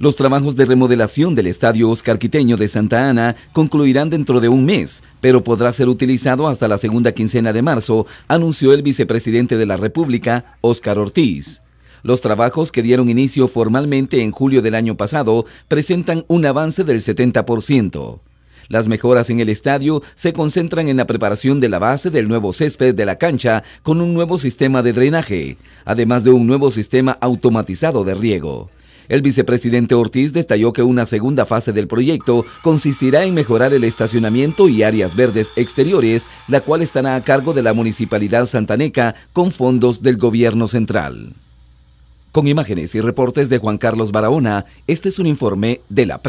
Los trabajos de remodelación del Estadio Oscar Quiteño de Santa Ana concluirán dentro de un mes, pero podrá ser utilizado hasta la segunda quincena de marzo, anunció el vicepresidente de la República, Oscar Ortiz. Los trabajos que dieron inicio formalmente en julio del año pasado presentan un avance del 70%. Las mejoras en el estadio se concentran en la preparación de la base del nuevo césped de la cancha con un nuevo sistema de drenaje, además de un nuevo sistema automatizado de riego. El vicepresidente Ortiz detalló que una segunda fase del proyecto consistirá en mejorar el estacionamiento y áreas verdes exteriores, la cual estará a cargo de la Municipalidad Santaneca con fondos del Gobierno Central. Con imágenes y reportes de Juan Carlos Barahona, este es un informe de la